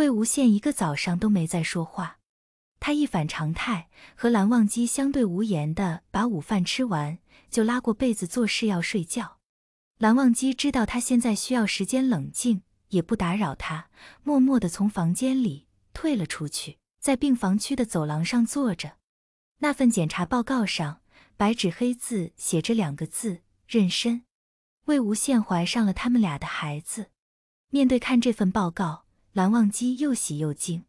魏无羡一个早上都没再说话，他一反常态，和蓝忘机相对无言的把午饭吃完，就拉过被子做事要睡觉。蓝忘机知道他现在需要时间冷静，也不打扰他，默默的从房间里退了出去，在病房区的走廊上坐着。那份检查报告上，白纸黑字写着两个字：妊娠。魏无羡怀上了他们俩的孩子。面对看这份报告。蓝忘机又喜又惊，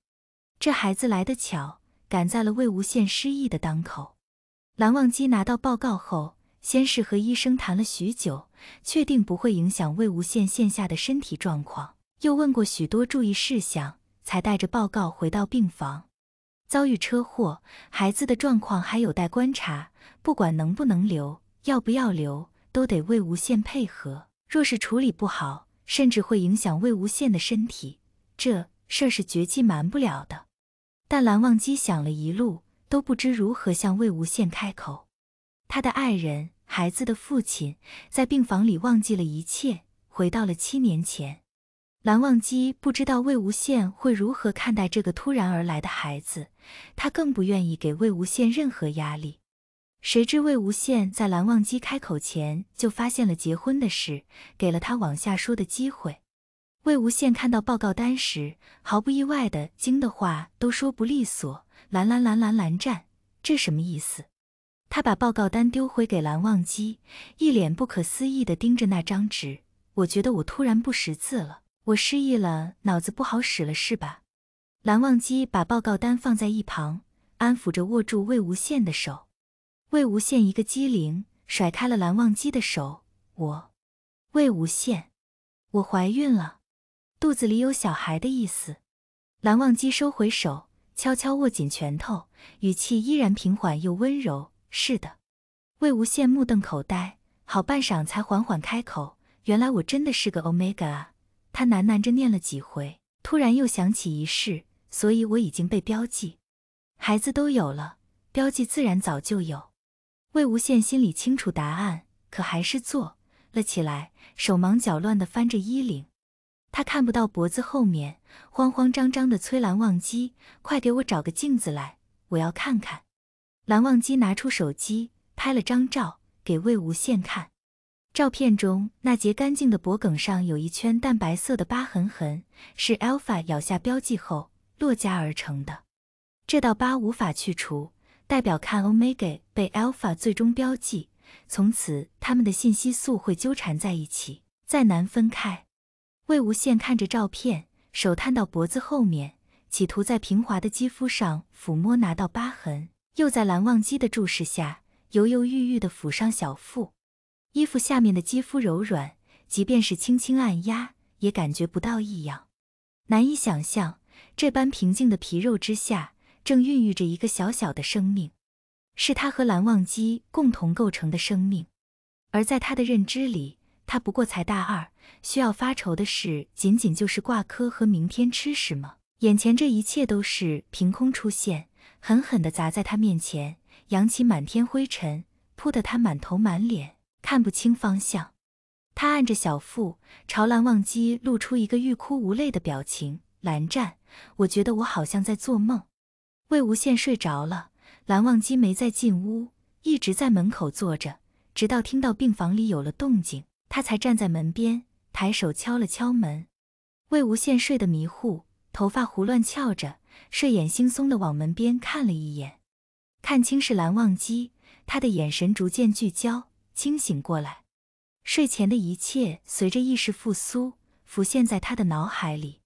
这孩子来得巧，赶在了魏无羡失忆的当口。蓝忘机拿到报告后，先是和医生谈了许久，确定不会影响魏无羡现下的身体状况，又问过许多注意事项，才带着报告回到病房。遭遇车祸，孩子的状况还有待观察，不管能不能留，要不要留，都得魏无羡配合。若是处理不好，甚至会影响魏无羡的身体。这事儿是绝技瞒不了的，但蓝忘机想了一路都不知如何向魏无羡开口。他的爱人、孩子的父亲，在病房里忘记了一切，回到了七年前。蓝忘机不知道魏无羡会如何看待这个突然而来的孩子，他更不愿意给魏无羡任何压力。谁知魏无羡在蓝忘机开口前就发现了结婚的事，给了他往下说的机会。魏无羡看到报告单时，毫不意外的，惊的话都说不利索。蓝蓝蓝蓝蓝湛，这什么意思？他把报告单丢回给蓝忘机，一脸不可思议的盯着那张纸。我觉得我突然不识字了，我失忆了，脑子不好使了是吧？蓝忘机把报告单放在一旁，安抚着握住魏无羡的手。魏无羡一个机灵，甩开了蓝忘机的手。我，魏无羡，我怀孕了。肚子里有小孩的意思，蓝忘机收回手，悄悄握紧拳头，语气依然平缓又温柔：“是的。”魏无羡目瞪口呆，好半晌才缓缓开口：“原来我真的是个 Omega 啊！”他喃喃着念了几回，突然又想起一事：“所以我已经被标记，孩子都有了，标记自然早就有。”魏无羡心里清楚答案，可还是坐了起来，手忙脚乱地翻着衣领。他看不到脖子后面，慌慌张张的催蓝忘机：“快给我找个镜子来，我要看看。”蓝忘机拿出手机拍了张照给魏无羡看。照片中那截干净的脖颈上有一圈淡白色的疤痕痕，是 Alpha 咬下标记后落痂而成的。这道疤无法去除，代表看 Omega 被 Alpha 最终标记，从此他们的信息素会纠缠在一起，再难分开。魏无羡看着照片，手探到脖子后面，企图在平滑的肌肤上抚摸拿到疤痕，又在蓝忘机的注视下犹犹豫豫地抚上小腹，衣服下面的肌肤柔软，即便是轻轻按压也感觉不到异样。难以想象，这般平静的皮肉之下，正孕育着一个小小的生命，是他和蓝忘机共同构成的生命，而在他的认知里。他不过才大二，需要发愁的事仅仅就是挂科和明天吃什么。眼前这一切都是凭空出现，狠狠地砸在他面前，扬起满天灰尘，扑得他满头满脸，看不清方向。他按着小腹，朝蓝忘机露出一个欲哭无泪的表情。蓝湛，我觉得我好像在做梦。魏无羡睡着了，蓝忘机没再进屋，一直在门口坐着，直到听到病房里有了动静。他才站在门边，抬手敲了敲门。魏无羡睡得迷糊，头发胡乱翘着，睡眼惺忪地往门边看了一眼，看清是蓝忘机，他的眼神逐渐聚焦，清醒过来。睡前的一切随着意识复苏，浮现在他的脑海里。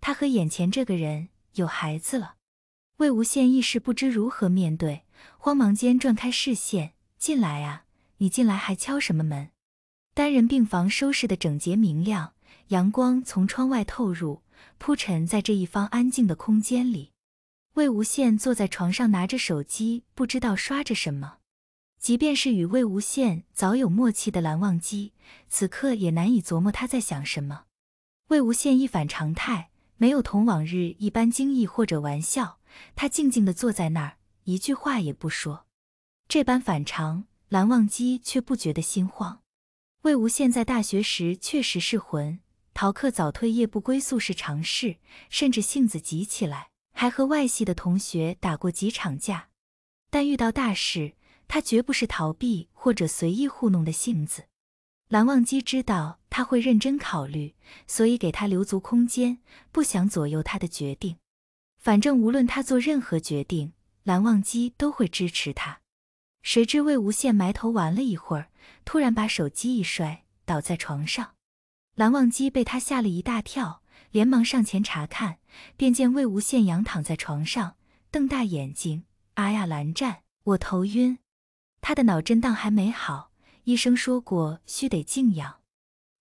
他和眼前这个人有孩子了。魏无羡一时不知如何面对，慌忙间转开视线。进来啊！你进来还敲什么门？单人病房收拾的整洁明亮，阳光从窗外透入，铺陈在这一方安静的空间里。魏无羡坐在床上，拿着手机，不知道刷着什么。即便是与魏无羡早有默契的蓝忘机，此刻也难以琢磨他在想什么。魏无羡一反常态，没有同往日一般惊异或者玩笑，他静静地坐在那儿，一句话也不说。这般反常，蓝忘机却不觉得心慌。魏无羡在大学时确实是混，逃课、早退、夜不归宿是常事，甚至性子急起来还和外系的同学打过几场架。但遇到大事，他绝不是逃避或者随意糊弄的性子。蓝忘机知道他会认真考虑，所以给他留足空间，不想左右他的决定。反正无论他做任何决定，蓝忘机都会支持他。谁知魏无羡埋头玩了一会儿，突然把手机一摔，倒在床上。蓝忘机被他吓了一大跳，连忙上前查看，便见魏无羡仰躺在床上，瞪大眼睛。啊呀，蓝湛，我头晕，他的脑震荡还没好，医生说过需得静养。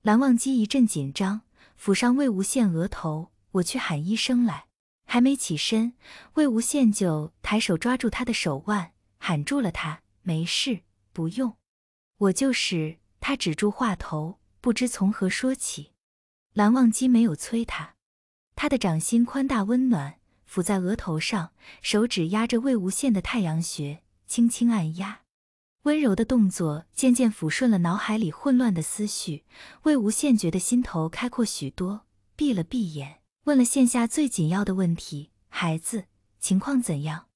蓝忘机一阵紧张，抚上魏无羡额头：“我去喊医生来。”还没起身，魏无羡就抬手抓住他的手腕，喊住了他。没事，不用。我就是他，止住话头，不知从何说起。蓝忘机没有催他，他的掌心宽大温暖，抚在额头上，手指压着魏无羡的太阳穴，轻轻按压。温柔的动作渐渐抚顺了脑海里混乱的思绪。魏无羡觉得心头开阔许多，闭了闭眼，问了线下最紧要的问题：“孩子情况怎样？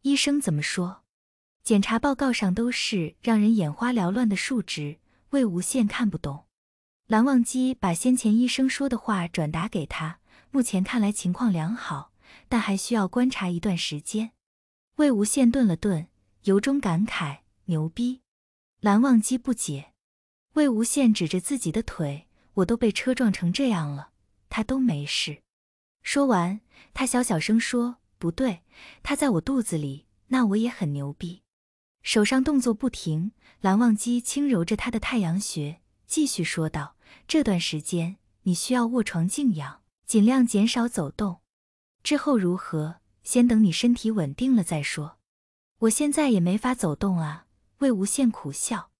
医生怎么说？”检查报告上都是让人眼花缭乱的数值，魏无羡看不懂。蓝忘机把先前医生说的话转达给他，目前看来情况良好，但还需要观察一段时间。魏无羡顿了顿，由衷感慨：“牛逼！”蓝忘机不解，魏无羡指着自己的腿：“我都被车撞成这样了，他都没事。”说完，他小小声说：“不对，他在我肚子里，那我也很牛逼。”手上动作不停，蓝忘机轻揉着他的太阳穴，继续说道：“这段时间你需要卧床静养，尽量减少走动。之后如何，先等你身体稳定了再说。我现在也没法走动啊。”魏无羡苦笑，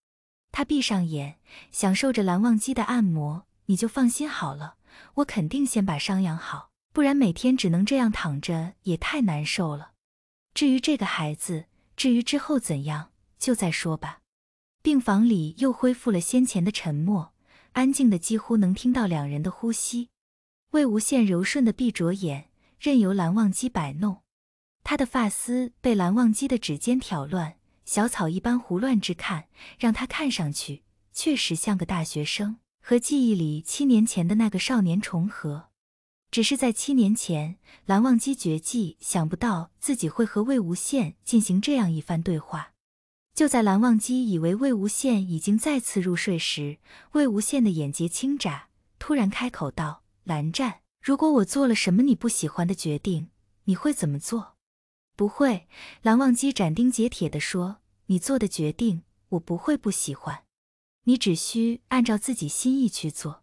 他闭上眼，享受着蓝忘机的按摩。你就放心好了，我肯定先把伤养好，不然每天只能这样躺着，也太难受了。至于这个孩子……至于之后怎样，就再说吧。病房里又恢复了先前的沉默，安静的几乎能听到两人的呼吸。魏无羡柔顺的闭着眼，任由蓝忘机摆弄，他的发丝被蓝忘机的指尖挑乱，小草一般胡乱之看，让他看上去确实像个大学生，和记忆里七年前的那个少年重合。只是在七年前，蓝忘机绝技，想不到自己会和魏无羡进行这样一番对话。就在蓝忘机以为魏无羡已经再次入睡时，魏无羡的眼睫轻眨，突然开口道：“蓝湛，如果我做了什么你不喜欢的决定，你会怎么做？”不会。蓝忘机斩钉截铁的说：“你做的决定，我不会不喜欢。你只需按照自己心意去做。”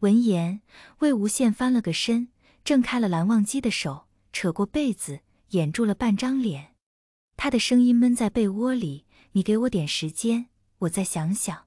闻言，魏无羡翻了个身，挣开了蓝忘机的手，扯过被子掩住了半张脸。他的声音闷在被窝里：“你给我点时间，我再想想。”